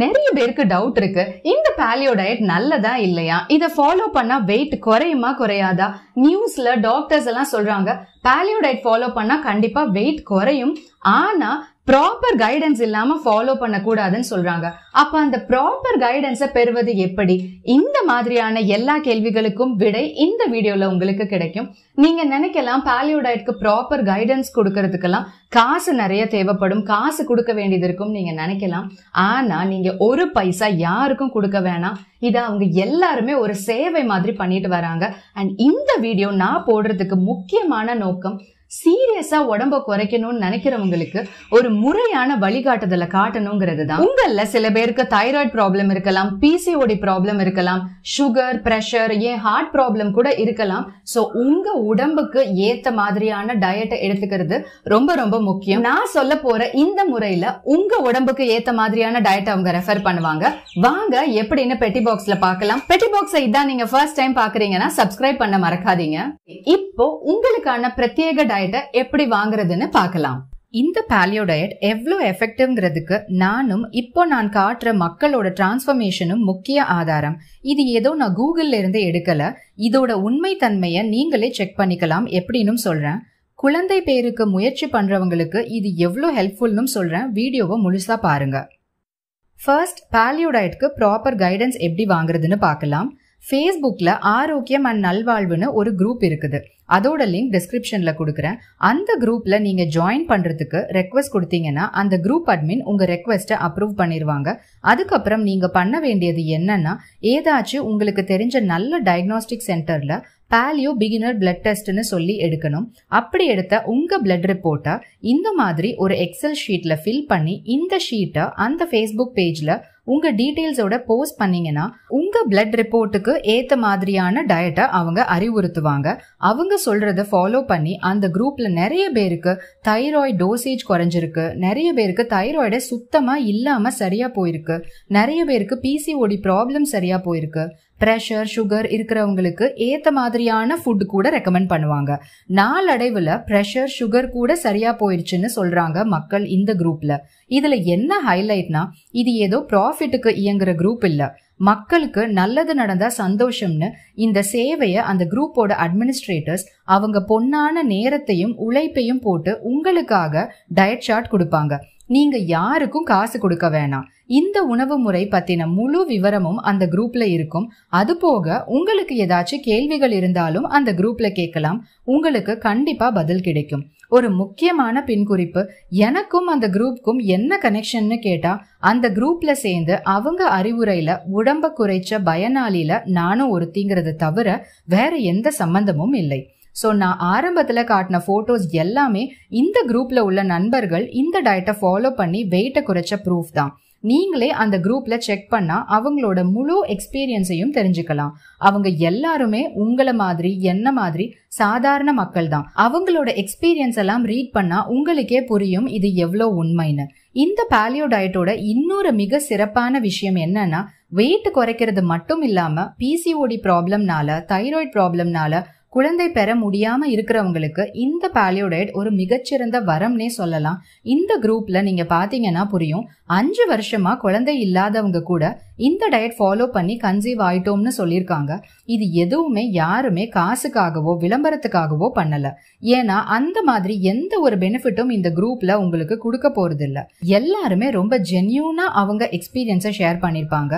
நிறைய பேருக்கு டவுட் இருக்கு இந்த பேலியோ டயட் நல்லதா இல்லையா இதை ஃபாலோ பண்ணா வெயிட் குறையுமா குறையாதா நியூஸ்ல டாக்டர்ஸ் எல்லாம் சொல்றாங்க பேலியோ டயட் ஃபாலோ பண்ணா கண்டிப்பா வெயிட் குறையும் ஆனா ப்ராப்பர் கைடன்ஸ் இல்லாம ஃபாலோ பண்ணக்கூடாதுன்னு சொல்றாங்க அப்ப அந்த ப்ராப்பர் கைடன்ஸை பெறுவது எப்படி இந்த மாதிரியான எல்லா கேள்விகளுக்கும் விடை இந்த வீடியோல உங்களுக்கு கிடைக்கும் நீங்க நினைக்கலாம் பேலியோடயட்க்கு ப்ராப்பர் கைடன்ஸ் கொடுக்கறதுக்கெல்லாம் காசு நிறைய தேவைப்படும் காசு கொடுக்க வேண்டியது இருக்கும் நீங்க நினைக்கலாம் ஆனா நீங்க ஒரு பைசா யாருக்கும் கொடுக்க வேணாம் இதை அவங்க எல்லாருமே ஒரு சேவை மாதிரி பண்ணிட்டு வராங்க அண்ட் இந்த வீடியோ நான் போடுறதுக்கு முக்கியமான நோக்கம் சீரியஸா உடம்ப குறைக்கணும்னு நினைக்கிறவங்களுக்கு ஒரு முறையான வழிகாட்டுதலை காட்டணுங்கிறது தான் உங்கள்ல சில பேருக்கு தைராய்டு ப்ராப்ளம் இருக்கலாம் பிசிஓடி ப்ராப்ளம் இருக்கலாம் சுகர் பிரஷர் ஏன் ஹார்ட் ப்ராப்ளம் கூட இருக்கலாம் சோ உங்க உடம்புக்கு ஏத்த மாதிரியான டயட்டை எடுத்துக்கிறது ரொம்ப ரொம்ப முக்கியம் நான் சொல்ல போற இந்த முறையில உங்க உடம்புக்கு ஏத்த மாதிரியான டயட்டை அவங்க ரெஃபர் பண்ணுவாங்க வாங்க எப்படின்னு பெட்டி பாக்ஸ்ல பாக்கலாம் பெட்டி பாக்ஸ் இதான் நீங்க ஃபர்ஸ்ட் டைம் பாக்குறீங்கன்னா சப்ஸ்கிரைப் பண்ண மறக்காதீங்க இப்போ உங்களுக்கான பிரத்யேக டயட் டயட்டை எப்படி வாங்குறதுன்னு பார்க்கலாம் இந்த பேலியோ டயட் எவ்வளோ எஃபெக்டிவ்ங்கிறதுக்கு நானும் இப்போ நான் காட்டுற மக்களோட டிரான்ஸ்ஃபர்மேஷனும் முக்கிய ஆதாரம் இது ஏதோ நான் கூகுள்ல இருந்து எடுக்கல இதோட உண்மை தன்மையை நீங்களே செக் பண்ணிக்கலாம் எப்படின்னு சொல்றேன் குழந்தை பேருக்கு முயற்சி பண்றவங்களுக்கு இது எவ்வளோ ஹெல்ப்ஃபுல்னு சொல்றேன் வீடியோவை முழுசா பாருங்க ஃபர்ஸ்ட் பேலியோடயட்க்கு ப்ராப்பர் கைடன்ஸ் எப்படி வாங்குறதுன்னு பார்க்கலாம் ஃபேஸ்புக்கில் ஆரோக்கியம் அண்ட் நல்வாழ்வுன்னு ஒரு குரூப் இருக்குது அதோட லிங்க் டிஸ்கிரிப்ஷன்ல கொடுக்குறேன் அந்த குரூப்பில் நீங்கள் ஜாயின் பண்ணுறதுக்கு ரெக்வஸ்ட் கொடுத்தீங்கன்னா அந்த குரூப் அட்மின் உங்கள் ரெக்வஸ்ட அப்ரூவ் பண்ணிடுவாங்க அதுக்கப்புறம் நீங்கள் பண்ண வேண்டியது என்னன்னா ஏதாச்சும் உங்களுக்கு தெரிஞ்ச நல்ல டயக்னாஸ்டிக் சென்டரில் பேலியோ பிகினர் பிளட் டெஸ்ட்னு சொல்லி எடுக்கணும் அப்படி எடுத்த உங்கள் பிளட் ரிப்போர்ட்டை இந்த மாதிரி ஒரு எக்ஸல் ஷீட்டில் ஃபில் பண்ணி இந்த ஷீட்டை அந்த ஃபேஸ்புக் பேஜில் உங்கள் டீட்டெயில்ஸோட போஸ்ட் பண்ணீங்கன்னா உங்கள் பிளட் ரிப்போர்ட்டுக்கு ஏற்ற மாதிரியான டயட்டை அவங்க அறிவுறுத்துவாங்க அவங்க சொல்கிறத ஃபாலோ பண்ணி அந்த குரூப்பில் நிறைய பேருக்கு தைராய்டு டோசேஜ் குறைஞ்சிருக்கு நிறைய பேருக்கு தைராய்டை சுத்தமாக இல்லாமல் சரியாக போயிருக்கு நிறைய பேருக்கு பிசிஓடி ப்ராப்ளம் சரியாக போயிருக்கு ப்ரெஷர் சுகர் இருக்கிறவங்களுக்கு ஏற்ற மாதிரியான ஃபுட் கூட ரெக்கமெண்ட் பண்ணுவாங்க நாளடைவில் ப்ரெஷர் சுகர் கூட சரியாக போயிடுச்சுன்னு சொல்கிறாங்க மக்கள் இந்த குரூப்பில் இதில் என்ன ஹைலைட்னா இது ஏதோ ப்ராஃபிட்டுக்கு இயங்குற குரூப் இல்லை மக்களுக்கு நல்லது நடந்தா சந்தோஷம்னு இந்த சேவையை அந்த குரூப்போட அட்மினிஸ்ட்ரேட்டர்ஸ் அவங்க பொன்னான நேரத்தையும் உழைப்பையும் போட்டு உங்களுக்காக டயட் சார்ட் கொடுப்பாங்க நீங்க யாருக்கும் காசு கொடுக்க வேணாம் இந்த உணவு முறை பத்தின முழு விவரமும் அந்த குரூப்ல இருக்கும் அது போக உங்களுக்கு ஏதாச்சும் கேள்விகள் இருந்தாலும் அந்த குரூப்ல கேட்கலாம் உங்களுக்கு கண்டிப்பா பதில் கிடைக்கும் ஒரு முக்கியமான பின்குறிப்பு எனக்கும் அந்த குரூப்க்கும் என்ன கனெக்ஷன்னு கேட்டா அந்த குரூப்ல சேர்ந்து அவங்க அறிவுரையில உடம்ப குறைச்ச பயனாளியில நானும் ஒருத்திங்கிறத தவிர வேற எந்த சம்பந்தமும் இல்லை ஸோ நான் ஆரம்பத்தில் காட்டின ஃபோட்டோஸ் எல்லாமே இந்த குரூப்பில் உள்ள நண்பர்கள் இந்த டயட்டை ஃபாலோ பண்ணி வெயிட்டை குறைச்ச ப்ரூஃப் தான் நீங்களே அந்த குரூப்பில் செக் பண்ணால் அவங்களோட முழு எக்ஸ்பீரியன்ஸையும் தெரிஞ்சுக்கலாம் அவங்க எல்லாருமே உங்களை மாதிரி என்ன மாதிரி சாதாரண மக்கள் தான் அவங்களோட எக்ஸ்பீரியன்ஸ் எல்லாம் ரீட் பண்ணால் உங்களுக்கே புரியும் இது எவ்வளோ உண்மைன்னு இந்த பேலியோ டயட்டோட இன்னொரு மிக சிறப்பான விஷயம் என்னன்னா வெயிட் குறைக்கிறது மட்டும் இல்லாம பிசிஓடி ப்ராப்ளம்னால தைராய்டு ப்ராப்ளம்னால குழந்தை பெற முடியாம இருக்கிறவங்களுக்கு இந்த பாலியோடைட் ஒரு மிகச்சிறந்த வரம்னே சொல்லலாம் இந்த குரூப்ல நீங்க பாத்தீங்கன்னா புரியும் அஞ்சு வருஷமா குழந்தை இல்லாதவங்க கூட இந்த டயட் ஃபாலோ பண்ணி கன்சீவ் ஆயிட்டோம்னு சொல்லியிருக்காங்க இது எதுவுமே யாருமே காசுக்காகவோ விளம்பரத்துக்காகவோ பண்ணல ஏன்னா அந்த மாதிரி எந்த ஒரு பெனிஃபிட்டும் இந்த குரூப்ல உங்களுக்கு கொடுக்க போறது இல்ல எல்லாருமே ரொம்ப ஜென்யூனா அவங்க எக்ஸ்பீரியன்ஸை ஷேர் பண்ணிருப்பாங்க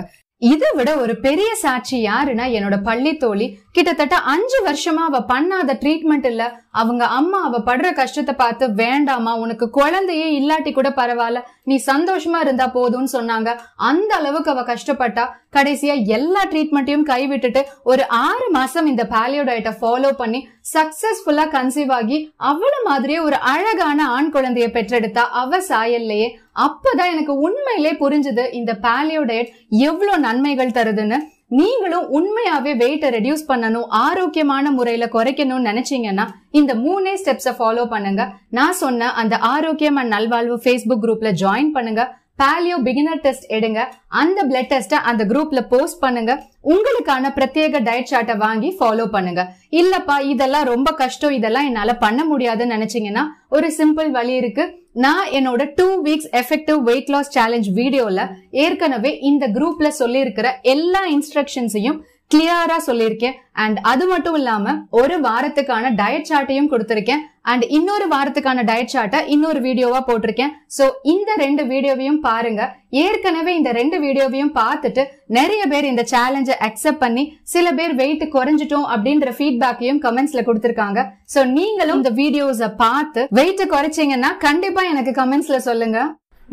இதை விட ஒரு பெரிய சாட்சி யாருன்னா என்னோட பள்ளி தோழி கிட்டத்தட்ட அஞ்சு வருஷமா அவ பண்ணாத ட்ரீட்மெண்ட் இல்ல அவங்க அம்மா அவ படுற கஷ்டத்தை பார்த்து வேண்டாமா உனக்கு குழந்தையே இல்லாட்டி கூட பரவாயில்ல நீ சந்தோஷமா இருந்தா போதும்னு சொன்னாங்க அந்த அளவுக்கு அவ கஷ்டப்பட்டா கடைசியா எல்லா ட்ரீட்மெண்ட்டையும் கைவிட்டுட்டு ஒரு ஆறு மாசம் இந்த டயட்டை ஃபாலோ பண்ணி சக்சஸ்ஃபுல்லா கன்சீவ் ஆகி அவள மாதிரியே ஒரு அழகான ஆண் குழந்தைய பெற்றெடுத்தா அவ சாயல்லையே அப்பதான் எனக்கு உண்மையிலே புரிஞ்சுது இந்த பேலியோ டயட் எவ்வளவு நன்மைகள் தருதுன்னு நீங்களும் உண்மையாவே வெயிட்டை ரெடியூஸ் பண்ணணும் ஆரோக்கியமான முறையில குறைக்கணும்னு நினைச்சீங்கன்னா இந்த மூணே ஸ்டெப்ஸை ஃபாலோ பண்ணுங்க நான் சொன்ன அந்த ஆரோக்கியம் அண்ட் நல்வாழ்வு ஃபேஸ்புக் குரூப்ல ஜாயின் பண்ணுங்க பேலியோ பிகினர் டெஸ்ட் எடுங்க அந்த பிளட் டெஸ்ட்டை அந்த குரூப்ல போஸ்ட் பண்ணுங்க உங்களுக்கான பிரத்யேக டயட் சார்ட்டை வாங்கி ஃபாலோ பண்ணுங்க இல்லப்பா இதெல்லாம் ரொம்ப கஷ்டம் இதெல்லாம் என்னால பண்ண முடியாதுன்னு நினைச்சீங்கன்னா ஒரு சிம்பிள் வழி இருக்கு நான் என்னோட two weeks effective weight loss challenge வீடியோல ஏற்கனவே இந்த குரூப்ல சொல்லியிருக்கிற எல்லா இன்ஸ்ட்ரக்ஷன்ஸையும் கிளியரா சொல்லியிருக்கேன் அண்ட் அது மட்டும் இல்லாம ஒரு வாரத்துக்கான டயட் சார்ட்டையும் கொடுத்திருக்கேன் அண்ட் இன்னொரு வாரத்துக்கான டயட் சார்ட்டை இன்னொரு வீடியோவா போட்டிருக்கேன் ஸோ இந்த ரெண்டு வீடியோவையும் பாருங்க ஏற்கனவே இந்த ரெண்டு வீடியோவையும் பார்த்துட்டு நிறைய பேர் இந்த சேலஞ்சை அக்செப்ட் பண்ணி சில பேர் வெயிட் குறைஞ்சிட்டோம் அப்படின்ற ஃபீட்பேக்கையும் கமெண்ட்ஸ்ல கொடுத்துருக்காங்க ஸோ நீங்களும் இந்த வீடியோஸை பார்த்து வெயிட் குறைச்சிங்கன்னா கண்டிப்பா எனக்கு கமெண்ட்ஸ்ல சொல்லுங்க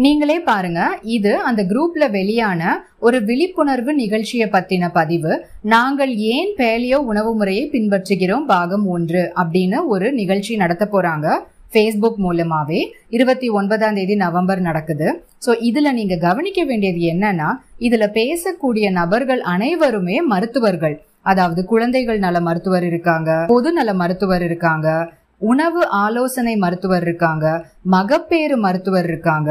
நீங்களே பாருங்க இது அந்த குரூப்ல வெளியான ஒரு விழிப்புணர்வு நிகழ்ச்சியை பத்தின பதிவு நாங்கள் ஏன் பேலியோ உணவு முறையை பின்பற்றுகிறோம் பாகம் ஒன்று அப்படின்னு ஒரு நிகழ்ச்சி நடத்த போறாங்க ஃபேஸ்புக் மூலமாவே இருபத்தி ஒன்பதாம் தேதி நவம்பர் நடக்குது ஸோ இதுல நீங்க கவனிக்க வேண்டியது என்னன்னா இதுல பேசக்கூடிய நபர்கள் அனைவருமே மருத்துவர்கள் அதாவது குழந்தைகள் நல மருத்துவர் இருக்காங்க பொது நல மருத்துவர் இருக்காங்க உணவு ஆலோசனை மருத்துவர் இருக்காங்க மகப்பேறு மருத்துவர் இருக்காங்க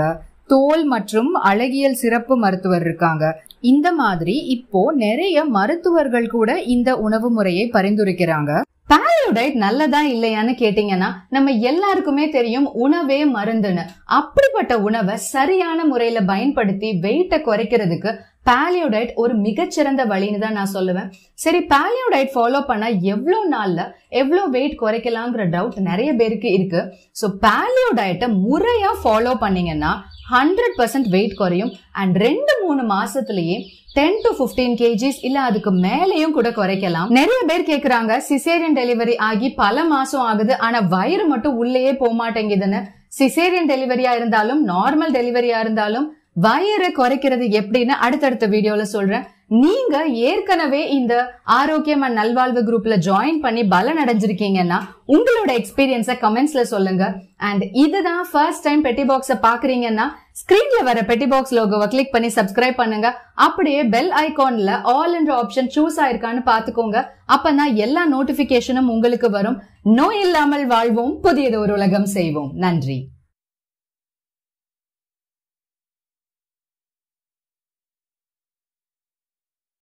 தோல் மற்றும் அழகியல் சிறப்பு மருத்துவர் இருக்காங்க இந்த மாதிரி இப்போ நிறைய மருத்துவர்கள் கூட இந்த உணவு முறையை பரிந்துரைக்கிறாங்க பேரடைட் நல்லதா இல்லையான்னு கேட்டீங்கன்னா நம்ம எல்லாருக்குமே தெரியும் உணவே மருந்துன்னு அப்படிப்பட்ட உணவை சரியான முறையில பயன்படுத்தி வெயிட்ட குறைக்கிறதுக்கு பேலியோடைட் ஒரு மிகச்சிறந்த வழின்னு தான் நான் சொல்லுவேன் சரி பேலியோடைட் ஃபாலோ பண்ணால் எவ்வளோ நாள்ல எவ்வளோ வெயிட் குறைக்கலாங்கிற டவுட் நிறைய பேருக்கு இருக்கு ஸோ பேலியோடைட்டை முறையா ஃபாலோ பண்ணீங்கன்னா ஹண்ட்ரட் பர்சன்ட் வெயிட் குறையும் அண்ட் ரெண்டு மூணு மாசத்துலயே டென் டு பிப்டீன் கேஜிஸ் இல்ல அதுக்கு மேலேயும் கூட குறைக்கலாம் நிறைய பேர் கேக்குறாங்க சிசேரியன் டெலிவரி ஆகி பல மாசம் ஆகுது ஆனா வயிறு மட்டும் உள்ளேயே போமாட்டேங்குதுன்னு சிசேரியன் டெலிவரியா இருந்தாலும் நார்மல் டெலிவரியா இருந்தாலும் வயிறு குறைக்கிறது எப்படின்னு அடுத்தடுத்த வீடியோல சொல்றேன் நீங்க ஏற்கனவே இந்த ஆரோக்கியம் அண்ட் நல்வாழ்வு குரூப்ல ஜாயின் பண்ணி பலன் அடைஞ்சிருக்கீங்கன்னா உங்களோட எக்ஸ்பீரியன்ஸை கமெண்ட்ஸ்ல சொல்லுங்க அண்ட் இதுதான் ஃபர்ஸ்ட் டைம் பெட்டி பாக்ஸை பாக்குறீங்கன்னா ஸ்கிரீன்ல வர பெட்டி பாக்ஸ் லோகோவை கிளிக் பண்ணி சப்ஸ்கிரைப் பண்ணுங்க அப்படியே பெல் ஐகான்ல ஆல் என்ற ஆப்ஷன் சூஸ் ஆயிருக்கான்னு பாத்துக்கோங்க அப்பதான் எல்லா நோட்டிபிகேஷனும் உங்களுக்கு வரும் நோய் இல்லாமல் வாழ்வோம் புதியது ஒரு உலகம் செய்வோம் நன்றி